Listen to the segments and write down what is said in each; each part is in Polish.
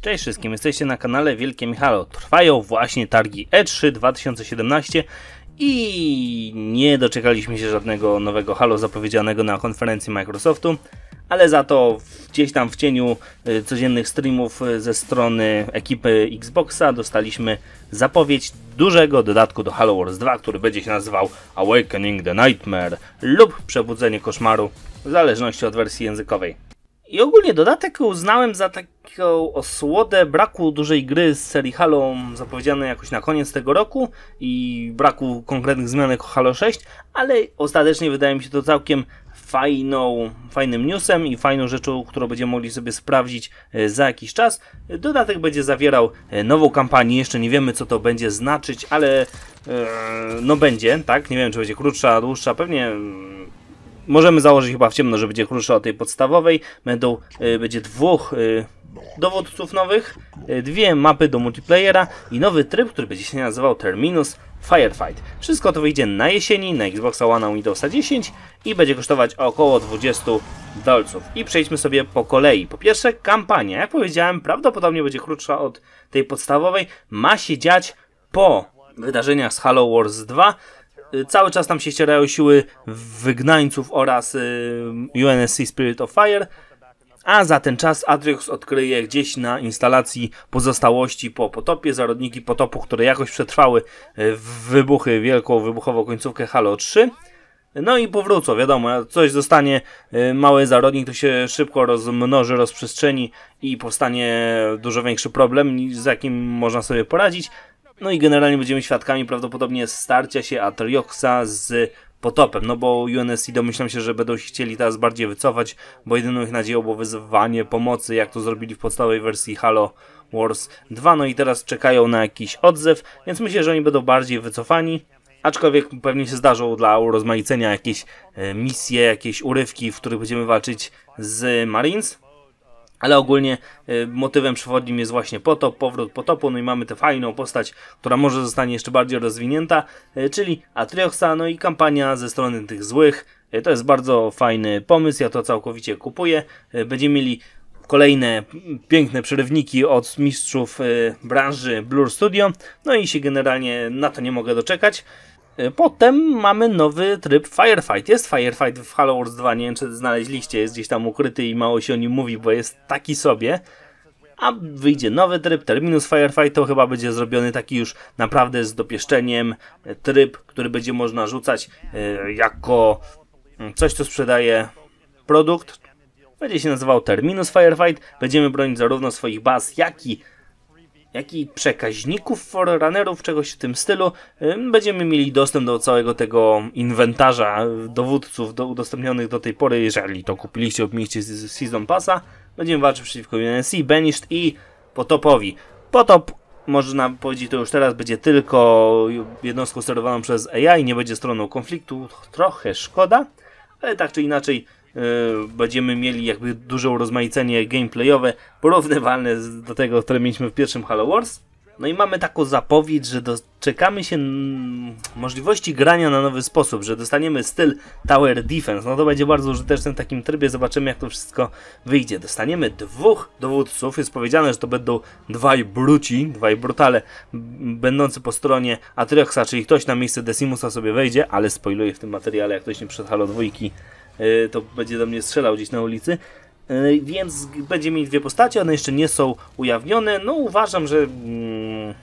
Cześć wszystkim, jesteście na kanale Wielkie Michalo. Trwają właśnie targi E3 2017 i nie doczekaliśmy się żadnego nowego Halo zapowiedzianego na konferencji Microsoftu, ale za to gdzieś tam w cieniu y, codziennych streamów y, ze strony ekipy Xboxa dostaliśmy zapowiedź dużego dodatku do Halo Wars 2, który będzie się nazywał Awakening the Nightmare lub Przebudzenie Koszmaru, w zależności od wersji językowej. I ogólnie dodatek uznałem za taki lekką osłodę braku dużej gry z serii Halo zapowiedzianej jakoś na koniec tego roku i braku konkretnych zmianek o Halo 6, ale ostatecznie wydaje mi się to całkiem fajną, fajnym newsem i fajną rzeczą, którą będziemy mogli sobie sprawdzić e, za jakiś czas. Dodatek będzie zawierał e, nową kampanię, jeszcze nie wiemy co to będzie znaczyć, ale e, no będzie, tak? Nie wiem czy będzie krótsza, dłuższa, pewnie mm, możemy założyć chyba w ciemno, że będzie krótsza od tej podstawowej. Będą, będzie dwóch dowódców nowych, e, dwie mapy do multiplayera i nowy tryb, który będzie się nazywał Terminus Firefight. Wszystko to wyjdzie na jesieni na Xbox One, Windows 10 i będzie kosztować około 20 dolców. I przejdźmy sobie po kolei. Po pierwsze kampania, jak powiedziałem, prawdopodobnie będzie krótsza od tej podstawowej. Ma się dziać po wydarzeniach z Halo Wars 2, e, cały czas tam się ścierają siły wygnańców oraz y, e, UNSC Spirit of Fire a za ten czas Atriox odkryje gdzieś na instalacji pozostałości po potopie, zarodniki potopu, które jakoś przetrwały e, wybuchy, wielką wybuchową końcówkę Halo 3. No i powrócą, wiadomo, coś zostanie, e, mały zarodnik to się szybko rozmnoży, rozprzestrzeni i powstanie dużo większy problem, z jakim można sobie poradzić. No i generalnie będziemy świadkami prawdopodobnie starcia się Atrioxa z potopem, no bo UNSC domyślam się, że będą się chcieli teraz bardziej wycofać, bo jedyną ich nadzieją było wyzwanie pomocy, jak to zrobili w podstawowej wersji Halo Wars 2, no i teraz czekają na jakiś odzew, więc myślę, że oni będą bardziej wycofani. Aczkolwiek pewnie się zdarzą dla urozmaicenia jakieś e, misje, jakieś urywki, w których będziemy walczyć z Marines, ale ogólnie y, motywem przewodnim jest właśnie potop, powrót potopu, no i mamy tę fajną postać, która może zostanie jeszcze bardziej rozwinięta, y, czyli Atrioxa, no i kampania ze strony tych złych. Y, to jest bardzo fajny pomysł, ja to całkowicie kupuję. Y, będziemy mieli kolejne piękne przerywniki od mistrzów y, branży Blur Studio, no i się generalnie na to nie mogę doczekać. Potem mamy nowy tryb Firefight. Jest Firefight w Halo Wars 2, nie wiem czy znaleźliście, jest gdzieś tam ukryty i mało się o nim mówi, bo jest taki sobie. A wyjdzie nowy tryb, Terminus Firefight to chyba będzie zrobiony taki już naprawdę z dopieszczeniem e, tryb, który będzie można rzucać e, jako mm, coś, co sprzedaje produkt. Będzie się nazywał Terminus Firefight. Będziemy bronić zarówno swoich baz, jak i jak i przekaźników Forerunnerów, czegoś w tym stylu. Będziemy mieli dostęp do całego tego inwentarza dowódców do udostępnionych do tej pory, jeżeli to kupiliście lub mieliście z Season Passa. Będziemy walczyć przeciwko UNC, Banished i Potopowi. Potop można powiedzieć to już teraz, będzie tylko jednostką sterowaną przez AI, nie będzie stroną konfliktu, trochę szkoda, ale tak czy inaczej E, będziemy mieli jakby duże urozmaicenie gameplayowe, porównywalne do tego, które mieliśmy w pierwszym Halo Wars. No i mamy taką zapowiedź, że doczekamy się mm, możliwości grania na nowy sposób, że dostaniemy styl Tower Defense. No to będzie bardzo użyteczne w takim trybie, zobaczymy jak to wszystko wyjdzie. Dostaniemy dwóch dowódców, jest powiedziane, że to będą dwaj bruci, dwaj brutale, będący po stronie Atrioxa, czyli ktoś na miejsce Decimusa sobie wejdzie, ale spoiluję w tym materiale, jak ktoś nie przed Halo dwójki E, to będzie do mnie strzelał gdzieś na ulicy. E, więc będzie mieli dwie postacie, one jeszcze nie są ujawnione. No uważam, że mm,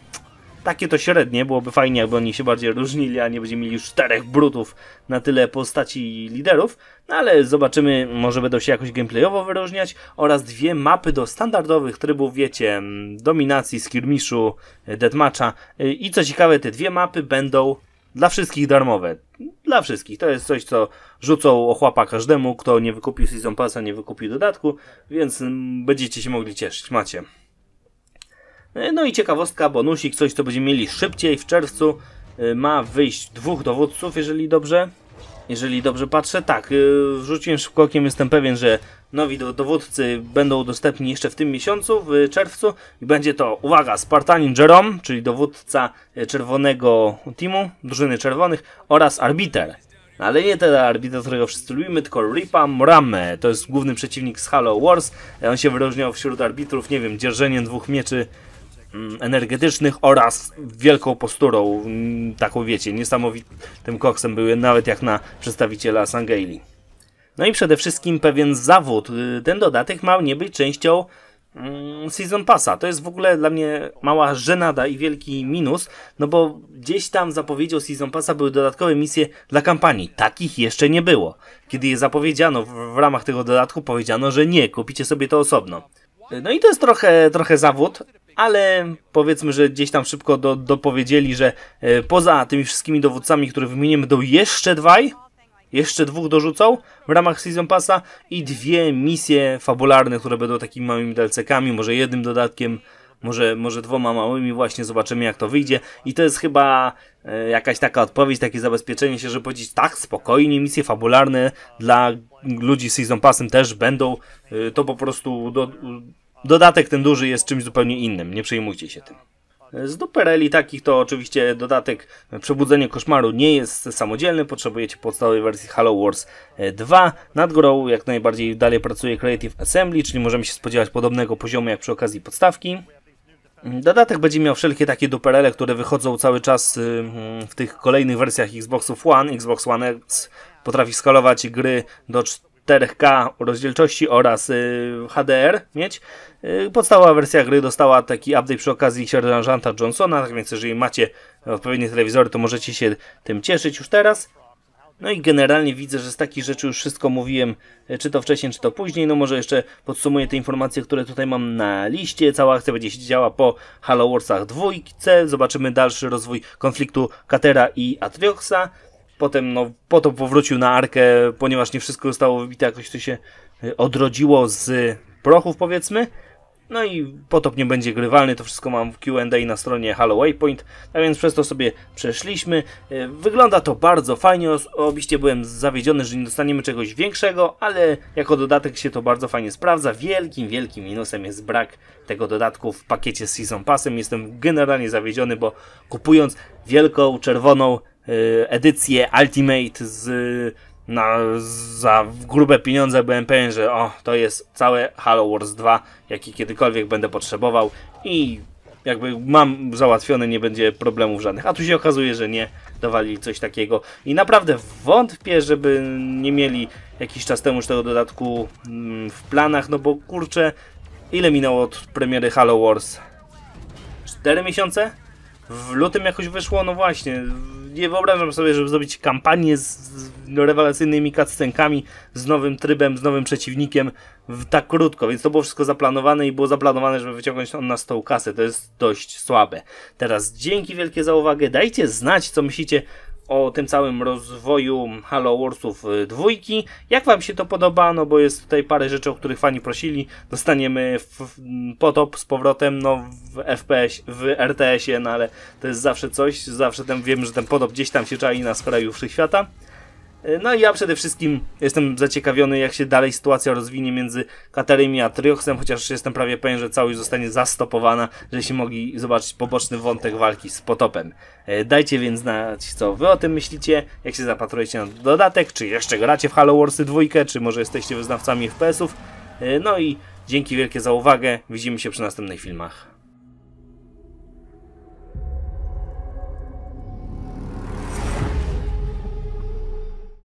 takie to średnie, byłoby fajnie jakby oni się bardziej różnili, a nie będziemy mieli już czterech brutów na tyle postaci liderów. No ale zobaczymy, może będą się jakoś gameplayowo wyróżniać. Oraz dwie mapy do standardowych trybów, wiecie, mm, dominacji, skirmiszu, e, deathmatcha. I co ciekawe, te dwie mapy będą dla wszystkich darmowe dla wszystkich. To jest coś, co rzucą ochłapa każdemu, kto nie wykupił Season Passa, nie wykupił dodatku, więc mm, będziecie się mogli cieszyć, macie. E, no i ciekawostka, bonusik, coś co będziemy mieli szybciej w czerwcu. E, ma wyjść dwóch dowódców, jeżeli dobrze jeżeli dobrze patrzę. Tak, y, Wrzuciłem szybko okiem, jestem pewien, że nowi dowódcy będą dostępni jeszcze w tym miesiącu, w czerwcu. I będzie to, uwaga, Spartanin Jerome, czyli dowódca e, czerwonego teamu, drużyny czerwonych, oraz Arbiter. No, ale nie ten arbiter, którego wszyscy lubimy, tylko Ripa Mrame. To jest główny przeciwnik z Halo Wars. E, on się wyróżniał wśród arbitrów, nie wiem, dzierżeniem dwóch mieczy Mm, energetycznych oraz wielką posturą, mm, taką wiecie, niesamowitym koksem były nawet jak na przedstawiciela Sangeili. No i przede wszystkim pewien zawód. Ten dodatek ma nie być częścią mm, Season Passa. To jest w ogóle dla mnie mała żenada i wielki minus, no bo gdzieś tam zapowiedzią Season Passa były dodatkowe misje dla kampanii. Takich jeszcze nie było. Kiedy je zapowiedziano w, ramach tego dodatku, powiedziano, że nie, kupicie sobie to osobno. No i to jest trochę, trochę zawód, ale powiedzmy, że gdzieś tam szybko do, dopowiedzieli, że e, poza tymi wszystkimi dowódcami, które wymienię, do jeszcze dwaj, jeszcze dwóch dorzucą w ramach Season Passa i dwie misje fabularne, które będą takimi małymi dalcekami, może jednym dodatkiem, może, może dwoma małymi, właśnie zobaczymy jak to wyjdzie. I to jest chyba e, jakaś taka odpowiedź, takie zabezpieczenie się, żeby powiedzieć tak, spokojnie, misje fabularne dla ludzi z Season Passem też będą. E, to po prostu do, dodatek ten duży jest czymś zupełnie innym, nie przejmujcie się tym. Z dupereli takich to oczywiście dodatek e, Przebudzenie Koszmaru nie jest samodzielny, potrzebujecie podstawowej wersji Halo Wars 2. E, Nad grą jak najbardziej dalej pracuje Creative Assembly, czyli możemy się spodziewać podobnego poziomu jak przy okazji podstawki. Dodatek będzie miał wszelkie takie duperele, które wychodzą cały czas y, w tych kolejnych wersjach Xboxów One. Xbox One X potrafi skalować gry do 4K rozdzielczości oraz y, HDR mieć. Y, podstawowa wersja gry dostała taki update przy okazji sierżanta Johnsona, tak więc jeżeli macie odpowiednie telewizory, to możecie się tym cieszyć już teraz. No i generalnie widzę, że z takich rzeczy już wszystko mówiłem, y, czy to wcześniej, czy to później. No może jeszcze podsumuję te informacje, które tutaj mam na liście. Cała akcja będzie się działa po Halo Warsach 2. Zobaczymy dalszy rozwój konfliktu Katera i Atrioxa. Potem no, Potop powrócił na Arkę, ponieważ nie wszystko zostało wybite, jakoś to się y, odrodziło z prochów powiedzmy. No i Potop nie będzie grywalny, to wszystko mam w Q&A na stronie Halo Waypoint, a tak więc przez to sobie przeszliśmy. Y, wygląda to bardzo fajnie, oczywiście byłem zawiedziony, że nie dostaniemy czegoś większego, ale jako dodatek się to bardzo fajnie sprawdza. Wielkim, wielkim minusem jest brak tego dodatku w pakiecie z Season Passem. Jestem generalnie zawiedziony, bo kupując wielką, czerwoną Y, edycję Ultimate z, na, za grube pieniądze byłem pewien, że o, to jest całe Halo Wars 2, jaki kiedykolwiek będę potrzebował i jakby mam załatwione, nie będzie problemów żadnych. A tu się okazuje, że nie dowalili coś takiego. I naprawdę wątpię, żeby nie mieli jakiś czas temu już tego dodatku mm, w planach, no bo kurczę, ile minęło od premiery Halo Wars? 4 miesiące? W lutym jakoś wyszło, no właśnie, nie wyobrażam sobie, żeby zrobić kampanię z, z rewelacyjnymi cutscenkami, z nowym trybem, z nowym przeciwnikiem w tak krótko, więc to było wszystko zaplanowane i było zaplanowane, żeby wyciągnąć on na stoł kasę. To jest dość słabe. Teraz dzięki wielkie za uwagę. Dajcie znać, co myślicie o tym całym rozwoju Halo Warsów y, dwójki. Jak Wam się to podoba? No bo jest tutaj parę rzeczy, o których fani prosili. Dostaniemy potop z powrotem, no w FPS, w RTS-ie, no ale to jest zawsze coś. Zawsze ten, wiem, że ten potop gdzieś tam się czai na skraju wszechświata. świata. E, no i ja przede wszystkim jestem zaciekawiony, jak się dalej sytuacja rozwinie między Katerem a Trioxem, chociaż jestem prawie pewien, że całość zostanie zastopowana, żeśmy mogli zobaczyć poboczny wątek walki z Potopem. E, dajcie więc znać, co wy o tym myślicie, jak się zapatrujecie na dodatek, czy jeszcze gracie w Halo Warsy 2, czy może jesteście wyznawcami FPS-ów. E, no i dzięki wielkie za uwagę, widzimy się przy następnych filmach.